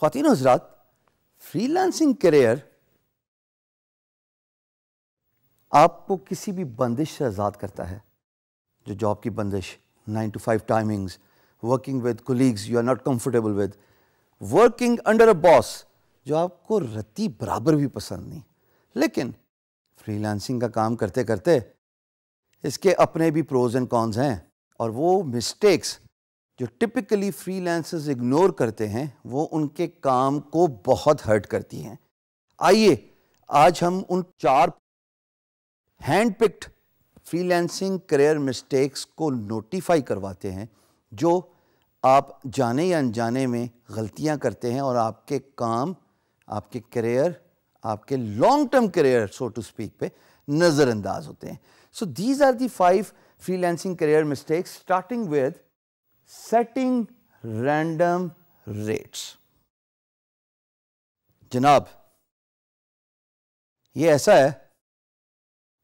खातिन हजरात free lancing career आपको किसी भी बंदिश से आज़ाद करता है जो जॉब की बंदिश nine to five timings working with colleagues you are not comfortable with working under a boss जो आपको रत्ती बराबर भी पसंद नहीं लेकिन फ्रीलांसिंग का काम करते करते इसके अपने भी प्रोज एंड कॉन्स हैं और वो मिस्टेक्स जो टिपिकली फ्रीलांसर्स इग्नोर करते हैं वो उनके काम को बहुत हर्ट करती हैं आइए आज हम उन चार hand picked freelancing career mistakes को नोटिफाई करवाते हैं जो आप जाने या अनजाने में गलतियां करते हैं और आपके काम आपके करियर आपके long term career so to speak पे नज़रअंदाज होते हैं so these are the five freelancing career mistakes starting with setting random rates जनाब ये ऐसा है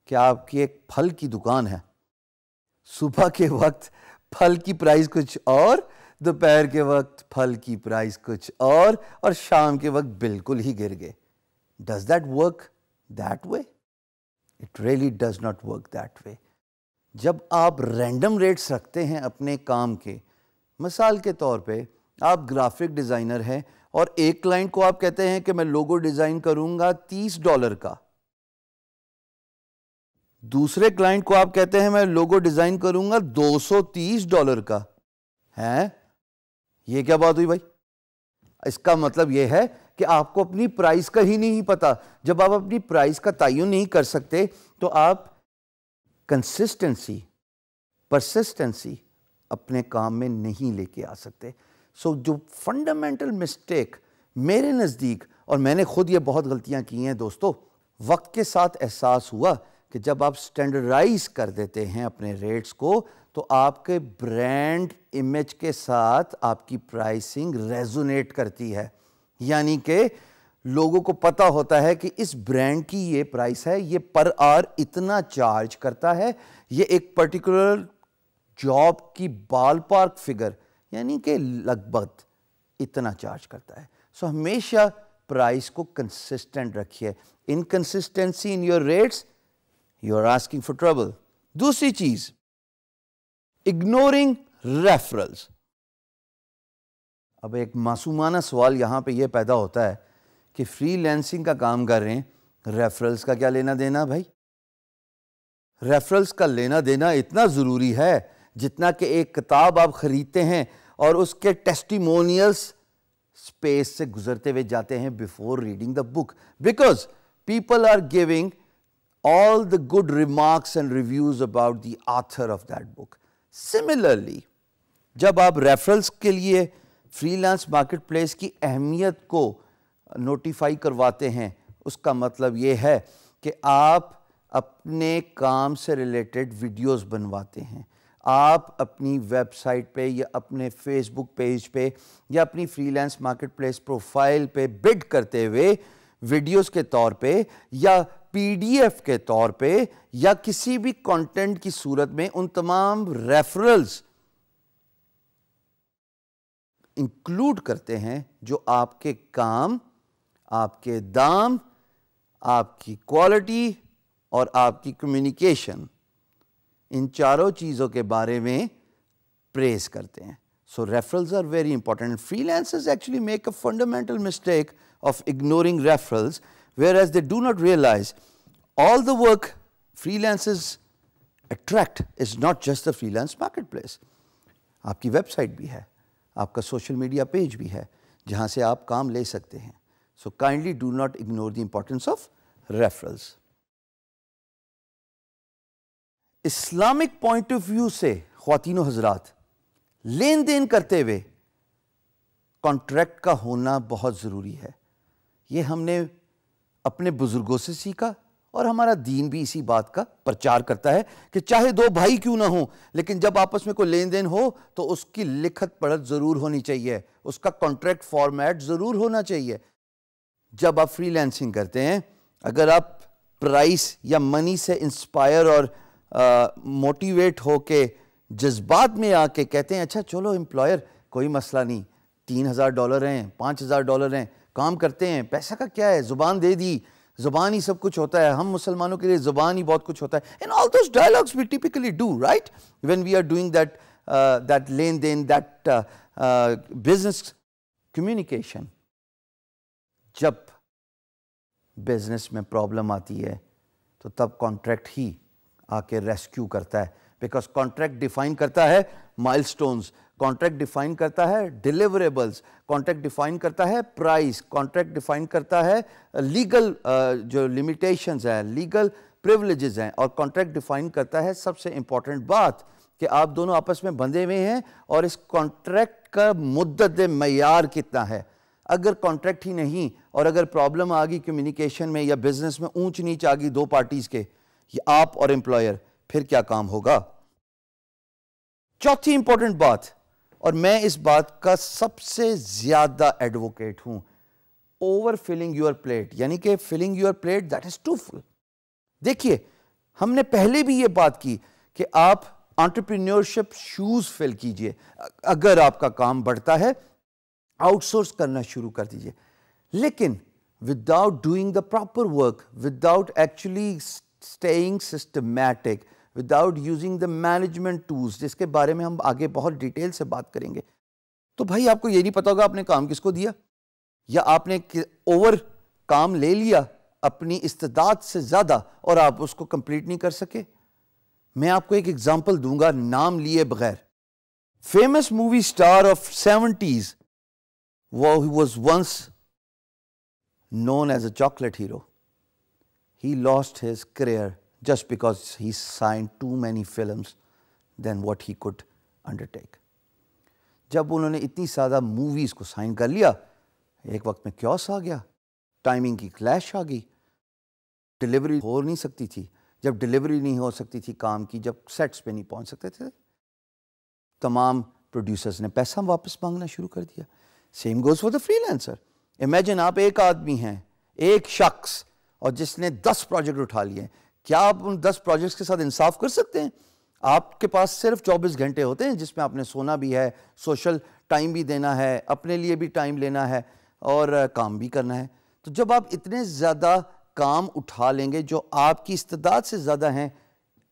कि आपकी एक फल की दुकान है सुबह के वक्त फल की प्राइस कुछ और दोपहर के वक्त फल की प्राइस कुछ और और शाम के वक्त बिल्कुल ही गिर गए does that work that way it really does not work that way जब आप रैंडम रेट्स रखते हैं अपने काम के मिसाल के तौर पे आप ग्राफिक डिज़ाइनर हैं और एक क्लाइंट को आप कहते हैं कि मैं लोगो डिज़ाइन करूंगा तीस डॉलर का दूसरे क्लाइंट को आप कहते हैं मैं लोगो डिज़ाइन करूंगा 230 डॉलर का है ये क्या बात हुई भाई इसका मतलब ये है कि आपको अपनी प्राइस का ही नहीं पता जब आप अपनी प्राइस का तयन नहीं कर सकते तो आप कंसिस्टेंसी परसिस्टेंसी अपने काम में नहीं लेके आ सकते सो so, जो फंडामेंटल मिस्टेक मेरे नज़दीक और मैंने खुद ये बहुत गलतियाँ की हैं दोस्तों वक्त के साथ एहसास हुआ कि जब आप स्टैंडर्डाइज कर देते हैं अपने रेट्स को तो आपके ब्रांड इमेज के साथ आपकी प्राइसिंग रेजोनेट करती है यानी कि लोगों को पता होता है कि इस ब्रांड की ये प्राइस है ये पर आर इतना चार्ज करता है ये एक पर्टिकुलर जॉब की बाल पार्क फिगर यानी कि लगभग इतना चार्ज करता है सो so, हमेशा प्राइस को कंसिस्टेंट रखिए inconsistency in your rates you are asking for trouble दूसरी चीज इग्नोरिंग रेफरल्स अब एक मासूमाना सवाल यहां पे यह पैदा होता है कि फ्रीलैंसिंग का काम कर रहे हैं रेफरल्स का क्या लेना देना भाई रेफरल्स का लेना देना इतना ज़रूरी है जितना कि एक किताब आप ख़रीदते हैं और उसके टेस्टिमोनियल्स स्पेस से गुजरते हुए जाते हैं before reading the book because people are giving all the good remarks and reviews about the author of that book similarly जब आप रेफरल्स के लिए फ्रीलांस मार्केटप्लेस की अहमियत को नोटिफाई करवाते हैं उसका मतलब ये है कि आप अपने काम से रिलेटेड वीडियोस बनवाते हैं आप अपनी वेबसाइट पे या अपने फेसबुक पेज पे या अपनी फ्रीलांस मार्केटप्लेस प्रोफाइल पे बिड करते हुए वीडियोस के तौर पे या पीडीएफ के तौर पे या किसी भी कंटेंट की सूरत में उन तमाम रेफरल्स इंक्लूड करते हैं जो आपके काम आपके दाम आपकी क्वालिटी और आपकी कम्युनिकेशन इन चारों चीज़ों के बारे में प्रेज करते हैं so referrals are very important freelance actually make a fundamental mistake of ignoring referrals whereas they do not realise all the work freelancers attract is not just the freelance market place आपकी website भी है आपका social media page भी है जहाँ से आप काम ले सकते हैं so kindly do not ignore the importance of referrals Islamic point of view से खातिन हजरात लेन देन करते हुए कॉन्ट्रैक्ट का होना बहुत ज़रूरी है ये हमने अपने बुज़ुर्गों से सीखा और हमारा दीन भी इसी बात का प्रचार करता है कि चाहे दो भाई क्यों ना हो लेकिन जब आपस में कोई लेन देन हो तो उसकी लिखत पढ़त ज़रूर होनी चाहिए उसका कॉन्ट्रैक्ट फॉर्मेट ज़रूर होना चाहिए जब आप फ्रीलैंसिंग करते हैं अगर आप प्राइस या मनी से इंस्पायर और मोटिवेट होके जज्बात में आके कहते हैं अच्छा चलो एम्प्लॉयर कोई मसला नहीं तीन हज़ार डॉलर हैं पाँच हज़ार डॉलर हैं काम करते हैं पैसा का क्या है ज़ुबान दे दी ज़ुबान ही सब कुछ होता है हम मुसलमानों के लिए ज़ुबान ही बहुत कुछ होता है and all those dialogues we typically do right when we are doing that that lane then that business communication जब बिजनेस में प्रॉब्लम आती है तो तब कॉन्ट्रैक्ट ही आके रेस्क्यू करता है बिकॉज कॉन्ट्रैक्ट डिफाइन करता है माइल कॉन्ट्रैक्ट डिफाइन करता है डिलीवरेबल्स कॉन्ट्रैक्ट डिफाइन करता है प्राइस कॉन्ट्रैक्ट डिफाइन करता है लीगल जो लिमिटेशंस हैं लीगल प्रिवलेजेस हैं और कॉन्ट्रैक्ट डिफाइन करता है सबसे इंपॉर्टेंट बात कि आप दोनों आपस में बंधे हुए हैं और इस कॉन्ट्रैक्ट का मुद्दत मैार कितना है अगर कॉन्ट्रैक्ट ही नहीं और अगर प्रॉब्लम आ गई कम्युनिकेशन में या बिजनेस में ऊंच नीच आ गई दो पार्टीज़ के आप और एम्प्लॉयर फिर क्या काम होगा चौथी इंपॉर्टेंट बात और मैं इस बात का सबसे ज्यादा एडवोकेट हूं ओवर फिलिंग यूर प्लेट यानी कि filling your plate that is too full देखिए हमने पहले भी यह बात की कि आप ऑन्टरप्रीन्योरशिप शूज फिल कीजिए अगर आपका काम बढ़ता है आउटसोर्स करना शुरू कर दीजिए लेकिन without doing the proper work without actually staying systematic without using the management tools जिसके बारे में हम आगे बहुत डिटेल से बात करेंगे तो भाई आपको ये नहीं पता होगा आपने काम किसको दिया या आपने ओवर काम ले लिया अपनी इस्तात से ज़्यादा और आप उसको कंप्लीट नहीं कर सके मैं आपको एक एग्जांपल दूंगा नाम लिए बगैर famous movie star of seventies वो was once known as a chocolate hero he lost his career just because he signed too many films than what he could undertake. जब उन्होंने इतनी ज़्यादा मूवीज़ को साइन कर लिया एक वक्त में क्योस आ गया टाइमिंग की क्लैश आ गई डिलीवरी हो नहीं सकती थी जब डिलीवरी नहीं हो सकती थी काम की जब सेट्स पे नहीं पहुंच सकते थे तमाम प्रोड्यूसर्स ने पैसा वापस मांगना शुरू कर दिया same goes for the freelancer imagine आप एक आदमी हैं एक शख्स और जिसने दस प्रोजेक्ट उठा लिए क्या आप उन दस प्रोजेक्ट्स के साथ इंसाफ कर सकते हैं आपके पास सिर्फ चौबीस घंटे होते हैं जिसमें आपने सोना भी है सोशल टाइम भी देना है अपने लिए भी टाइम लेना है और काम भी करना है तो जब आप इतने ज़्यादा काम उठा लेंगे जो आपकी इस्तात से ज़्यादा हैं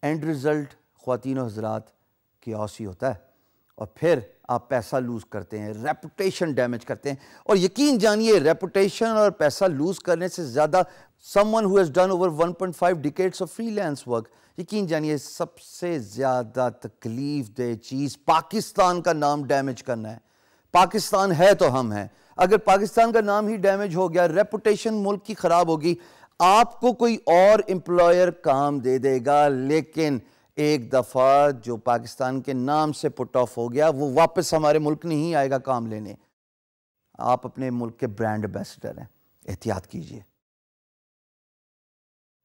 एंड रिज़ल्ट ख़वान हजरात की ओसी होता है और फिर आप पैसा लूज़ करते हैं रेपुटेशन डैमेज करते हैं और यकीन जानिए रेपुटेशन और पैसा लूज़ करने से ज़्यादा someone who has done over 1.5 decades of freelance work यकीन जानिए सबसे ज़्यादा तकलीफ दे चीज़ पाकिस्तान का नाम डैमेज करना है पाकिस्तान है तो हम हैं अगर पाकिस्तान का नाम ही डैमेज हो गया रेपुटेशन मुल्क की ख़राब होगी आपको कोई और एम्प्लॉयर काम दे देगा लेकिन एक दफ़ा जो पाकिस्तान के नाम से पुट ऑफ हो गया वो वापस हमारे मुल्क नहीं आएगा काम लेने आप अपने मुल्क के ब्रांड एम्बेसडर हैं एहतियात कीजिए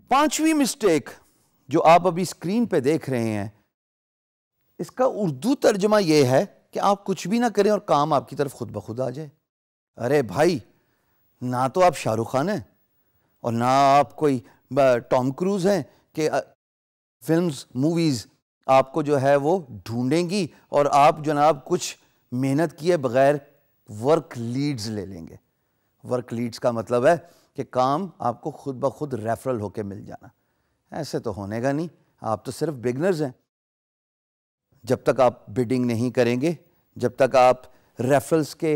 पांचवी मिस्टेक जो आप अभी स्क्रीन पे देख रहे हैं इसका उर्दू तर्जमा यह है कि आप कुछ भी ना करें और काम आपकी तरफ खुद ब खुद आ जाए अरे भाई ना तो आप शाहरुख खान हैं और ना आप कोई टॉम क्रूज़ हैं कि फिल्म्स मूवीज़ आपको जो है वो ढूंढेंगी और आप जनाब कुछ मेहनत किए बगैर वर्क लीड्स ले लेंगे वर्क लीड्स का मतलब है कि काम आपको खुद ब खुद रेफरल होके मिल जाना ऐसे तो होने का नहीं आप तो सिर्फ बिगनर्स हैं जब तक आप बिडिंग नहीं करेंगे जब तक आप रेफरल्स के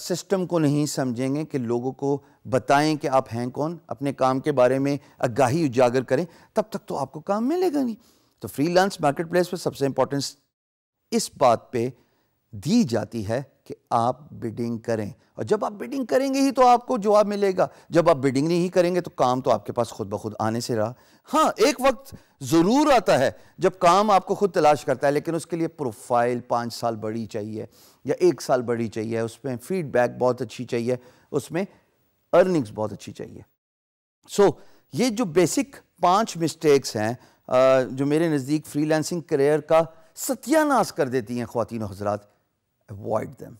सिस्टम को नहीं समझेंगे कि लोगों को बताएं कि आप हैं कौन अपने काम के बारे में आगाही उजागर करें तब तक तो आपको काम मिलेगा नहीं तो फ्रीलांस मार्केटप्लेस पर सबसे इंपॉर्टेंस इस बात पे दी जाती है कि आप बिडिंग करें और जब आप बिडिंग करेंगे ही तो आपको जवाब मिलेगा जब आप बिडिंग नहीं करेंगे तो काम तो आपके पास खुद ब खुद आने से रहा हाँ एक वक्त ज़रूर आता है जब काम आपको खुद तलाश करता है लेकिन उसके लिए प्रोफाइल पाँच साल बड़ी चाहिए या एक साल बड़ी चाहिए उसमें फीडबैक बहुत अच्छी चाहिए उसमें अर्निंग्स बहुत अच्छी चाहिए सो so, ये जो बेसिक पांच मिस्टेक्स हैं जो मेरे नज़दीक फ्रीलांसिंग करियर का सत्यानाश कर देती हैं खातिन हजरात avoid them.